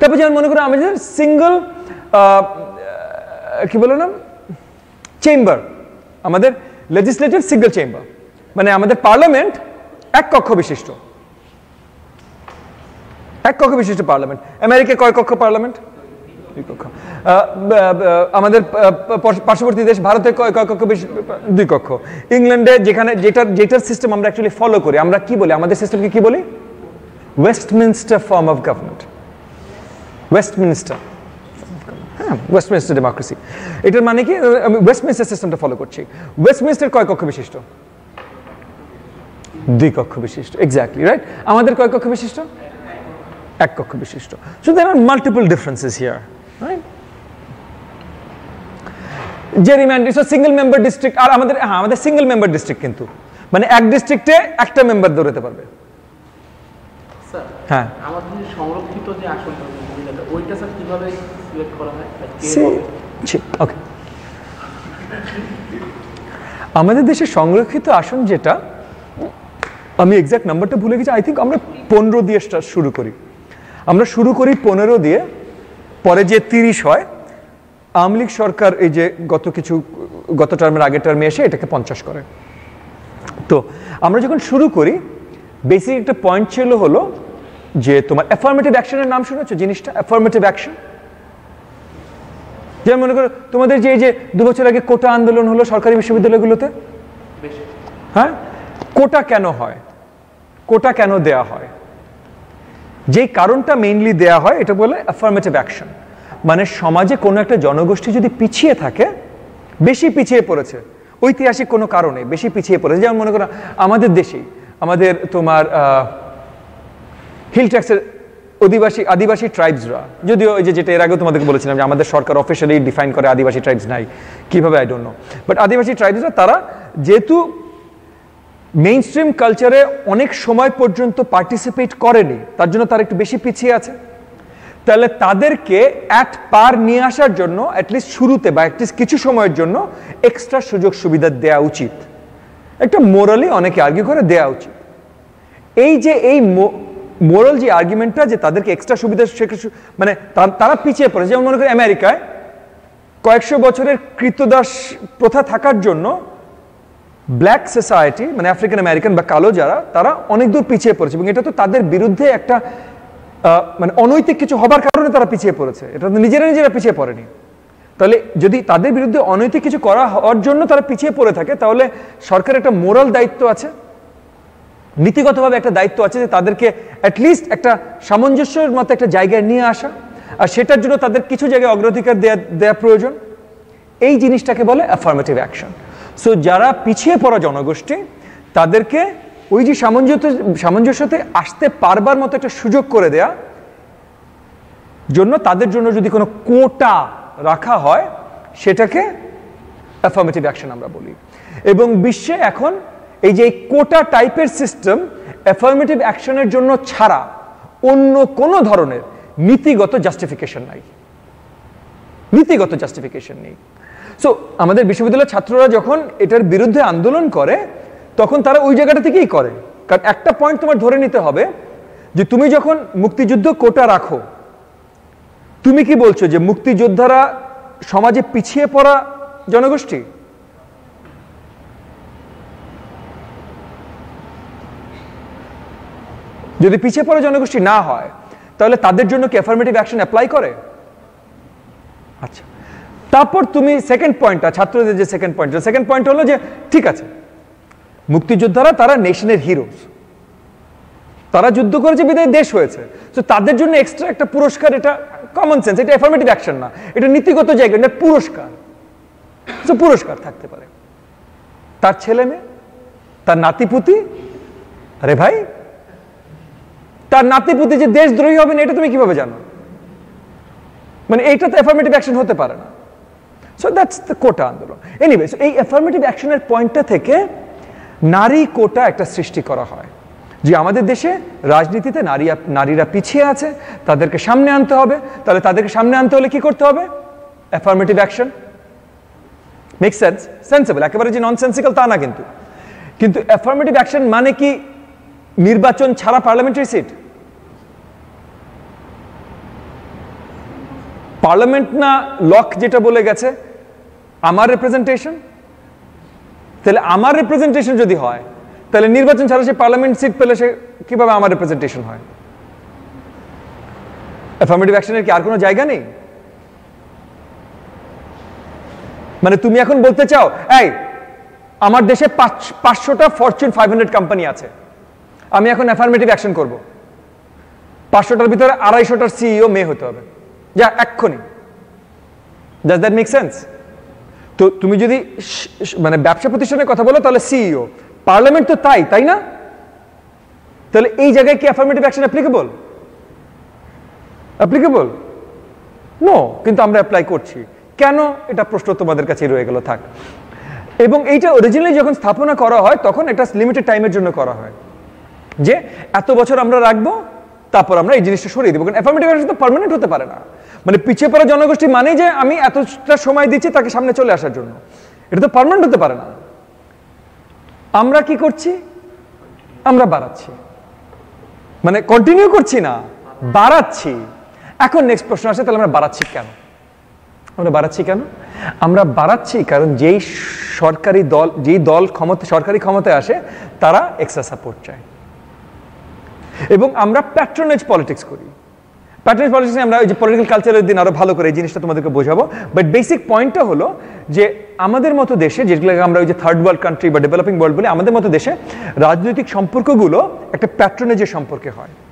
তারপর যেমন মনে করো আমাদের সিঙ্গল কি বলো না চেম্বার আমাদের লেজিসলেটিভ সিঙ্গল চেম্বার মানে আমাদের পার্লামেন্ট এক কক্ষ বিশিষ্ট এক কক্ষ বিশিষ্ট পার্লামেন্ট আমেরিকায় কয় কক্ষ পার্লামেন্ট আমাদের পার্শ্ববর্তী দেশ ভারতে কয় কয় কক্ষ বেশি দুই কক্ষ ইংল্যান্ডে যেখানে যেটার যেটার সিস্টেম আমরা অ্যাকচুয়ালি ফলো করি আমরা কি বলি আমাদের সিস্টেমকে কি বলি Westminster form of government Westminster হ্যাঁ ওয়েস্টমিনিস্টার ডেমোক্রেসি এটার মানে কি আমি ওয়েস্টমিনিস্টার সিস্টেমটা ফলো করছি ওয়েস্টমিনিস্টার কয় কক্ষ বিশিষ্ট দুই কক্ষ বিশিষ্ট এক্স্যাক্টলি রাইট আমাদের কয় কক্ষ বিশিষ্ট এক কক্ষ বিশিষ্ট সো দের আর multiple differences here right gerrymander so single member district আর আমাদের হ্যাঁ আমাদের সিঙ্গেল মেম্বার ডিস্ট্রিক্ট কিন্তু মানে এক ডিস্ট্রিক্টে একটা মেম্বার দৌড়াতে পারবে হ্যাঁ আমাদের সংরক্ষিত যে আসনটা ওইটা স্যার কিভাবে সিলেক্ট করা হয় ওকে আমাদের দেশে সংরক্ষিত আসন যেটা আমি এক্স্যাক্ট নাম্বারটা ভুলে গেছি আই থিঙ্ক আমরা পনেরো দিয়ে শুরু করি আমরা শুরু করি পনেরো দিয়ে পরে যে তিরিশ হয় আওয়ামী লীগ সরকার এই যে গত কিছু গত টার্মের আগের টার্মে এসে এটাকে পঞ্চাশ করে তো আমরা যখন শুরু করি বেসিক একটা পয়েন্ট ছিল হলো যে তোমার অ্যাফার্মেটিভ অ্যাকশনের নাম শুনেছো জিনিসটা অ্যাফার্মেটিভ অ্যাকশন যেমন মনে করো তোমাদের যে এই যে দু বছর আগে কোটা আন্দোলন হলো সরকারি বিশ্ববিদ্যালয়গুলোতে হ্যাঁ কোটা কেন হয় কোটা কেন দেয়া হয় যেই কারণটা মেইনলি দেয়া হয় এটা বলে অ্যাফার্মেটিভ অ্যাকশন মানে সমাজে কোনো একটা জনগোষ্ঠী যদি পিছিয়ে থাকে বেশি পিছিয়ে পড়েছে ঐতিহাসিক কোনো কারণে বেশি পিছিয়ে পড়েছে যেমন মনে করো আমাদের দেশেই আমাদের তোমার হিল ট্যাক্সের অধিবাসী আদিবাসী ট্রাইবসরা যদিও এই যে যেটা এর আগেও তোমাদেরকে বলেছিলাম যে আমাদের সরকার অফিসিয়ালি ডিফাইন করে আদিবাসী ট্রাইবস নাই কীভাবে আই ডোন্ট নো বাট আদিবাসী ট্রাইবসরা তারা যেহেতু মেইন স্ট্রিম কালচারে অনেক সময় পর্যন্ত পার্টিসিপেট করেনি তার জন্য তার একটু বেশি পিছিয়ে আছে তাহলে তাদেরকে অ্যাট পার নিয়ে আসার জন্য অ্যাটলিস্ট শুরুতে বা অ্যাটলিস্ট কিছু সময়ের জন্য এক্সট্রা সুযোগ সুবিধা দেওয়া উচিত একটা মোরালি অনেকে আর্গিউ করে দেওয়া উচিত এই যে এই মোরাল যে আর্গুমেন্টটা যে তাদেরকে এক্সট্রা সুবিধা মানে তারা পিছিয়ে পড়ে যেমন মনে করি আমেরিকায় কয়েকশো বছরের কৃতদাস প্রথা থাকার জন্য ব্ল্যাক সোসাইটি মানে আফ্রিকান আমেরিকান বা কালো যারা তারা অনেক দূর পিছিয়ে পড়েছে এবং এটা তো তাদের বিরুদ্ধে একটা মানে অনৈতিক কিছু হবার কারণে তারা পিছিয়ে পড়েছে এটা তো নিজেরা নিজেরা পিছিয়ে পড়েনি তাহলে যদি তাদের বিরুদ্ধে অনৈতিক কিছু করা হওয়ার জন্য তারা পিছিয়ে পড়ে থাকে তাহলে সরকার একটা মোরাল দায়িত্ব আছে নীতিগতভাবে একটা দায়িত্ব আছে যে তাদেরকে অ্যাটলিস্ট একটা সামঞ্জস্যের মতো একটা জায়গায় নিয়ে আসা আর সেটার জন্য তাদের কিছু জায়গায় অগ্রাধিকার দেয়া দেওয়া প্রয়োজন এই জিনিসটাকে বলে অ্যাফার্মেটিভ অ্যাকশন সো যারা পিছিয়ে পড়া জনগোষ্ঠী তাদেরকে ওই যে সামঞ্জস্য সামঞ্জস্যতে আসতে পারবার মতো একটা সুযোগ করে দেয়া জন্য তাদের জন্য যদি কোনো কোটা রাখা হয় সেটাকে অ্যাফার্মেটিভ অ্যাকশন আমরা বলি এবং বিশ্বে এখন এই যে কোটা টাইপের সিস্টেম অ্যাফার্মেটিভ অ্যাকশনের জন্য ছাড়া অন্য কোনো ধরনের নীতিগত জাস্টিফিকেশন নাই নীতিগত জাস্টিফিকেশন নেই সো আমাদের বিশ্ববিদ্যালয়ের ছাত্ররা যখন এটার বিরুদ্ধে আন্দোলন করে তখন তারা ওই জায়গাটা থেকেই করে কারণ একটা পয়েন্ট তোমার ধরে নিতে হবে যে তুমি যখন মুক্তিযুদ্ধ কোটা রাখো তুমি কি বলছো যে মুক্তিযোদ্ধারা সমাজে পিছিয়ে পড়া জনগোষ্ঠী যদি পিছিয়ে পড়া জনগোষ্ঠী না হয় তাহলে তাদের জন্য কি অ্যাফার্মেটিভ অ্যাকশন অ্যাপ্লাই করে আচ্ছা তারপর তুমি সেকেন্ড পয়েন্টটা ছাত্রদের যে সেকেন্ড পয়েন্ট সেকেন্ড পয়েন্ট হলো যে ঠিক আছে মুক্তিযোদ্ধারা তারা নেশনের হিরোজ তারা যুদ্ধ করেছে বিদায় দেশ হয়েছে তো তাদের জন্য এক্সট্রা একটা পুরস্কার এটা কমন সেন্স এটা অ্যাফার্মেটিভ অ্যাকশন না এটা নীতিগত জায়গা এটা পুরস্কার তো পুরস্কার থাকতে পারে তার ছেলে মেয়ে তার নাতিপুতি আরে ভাই তার পুতি যে দেশদ্রোহী হবেন এটা তুমি কিভাবে জানো মানে এইটা তো অ্যাফার্মেটিভ অ্যাকশন হতে পারে না সো দ্যাটস দ্য কোটা আন্দোলন এনিওয়ে এই অ্যাফার্মেটিভ অ্যাকশনের পয়েন্টটা থেকে নারী কোটা একটা সৃষ্টি করা হয় যে আমাদের দেশে রাজনীতিতে নারী নারীরা পিছিয়ে আছে তাদেরকে সামনে আনতে হবে তাহলে তাদেরকে সামনে আনতে হলে কি করতে হবে affirmative action make sense sensible একেবারে যে নন সেন্সিক্যাল তা না কিন্তু কিন্তু অ্যাফার্মেটিভ অ্যাকশন মানে কি নির্বাচন ছাড়া পার্লামেন্টারি সিট পার্লামেন্ট না লক যেটা বলে গেছে আমার রিপ্রেজেন্টেশন তাহলে আমার রিপ্রেজেন্টেশন যদি হয় তাহলে নির্বাচন ছাড়া সে পার্লামেন্ট সিট পেলে সে কিভাবে আমার রিপ্রেজেন্টেশন হয় অ্যাফার্মেটিভ অ্যাকশনের কি আর কোনো জায়গা নেই মানে তুমি এখন বলতে চাও এই আমার দেশে পাঁচ পাঁচশোটা ফরচুন ফাইভ হান্ড্রেড কোম্পানি আছে আমি এখন অ্যাফার্মেটিভ অ্যাকশন করব পাঁচশোটার ভিতরে আড়াইশোটার সিইও e মেয়ে হতে হবে যা এক্ষুনি ডাজ দ্যাট মেক সেন্স তো তুমি যদি মানে ব্যবসা প্রতিষ্ঠানের কথা বলো তাহলে সিইও e পার্লামেন্ট তো তাই তাই না তাহলে এই জায়গায় কি affirmative action applicable applicable no কিন্তু আমরা অ্যাপ্লাই করছি কেন এটা প্রশ্ন তোমাদের কাছে রয়ে গেল থাক এবং এইটা অরিজিনালি যখন স্থাপনা করা হয় তখন এটা লিমিটেড টাইমের জন্য করা হয় যে এত বছর আমরা রাখবো তারপর আমরা এই জিনিসটা সরিয়ে দেবো কারণ অ্যাফার্মেটিভ অ্যাকশন তো পারমানেন্ট হতে পারে না মানে পিছিয়ে পড়া জনগোষ্ঠী মানে যে আমি এতটা সময় দিচ্ছি তাকে সামনে চলে আসার জন্য এটা তো পারমানেন্ট হতে পারে না আমরা কি করছি আমরা বাড়াচ্ছি মানে কন্টিনিউ করছি না বাড়াচ্ছি এখন নেক্সট প্রশ্ন আসে তাহলে আমরা বাড়াচ্ছি কেন আমরা বাড়াচ্ছি কেন আমরা বাড়াচ্ছি কারণ যেই সরকারি দল যেই দল ক্ষমতা সরকারি ক্ষমতায় আসে তারা এক্সট্রা সাপোর্ট চায় এবং আমরা প্যাট্রোনেজ পলিটিক্স করি প্যাট্রোনেজ পলিটিক্স আমরা ওই যে পলিটিক্যাল কালচারের দিন আরও ভালো করে এই জিনিসটা তোমাদেরকে বোঝাবো বাট বেসিক পয়েন্টটা হলো যে আমাদের মতো দেশে যেগুলোকে আমরা ওই যে থার্ড ওয়ার্ল্ড কান্ট্রি বা ডেভেলপিং ওয়ার্ল্ড বলি আমাদের মতো দেশে রাজনৈতিক সম্পর্কগুলো একটা প্যাট্রোনেজের সম্পর্কে হয়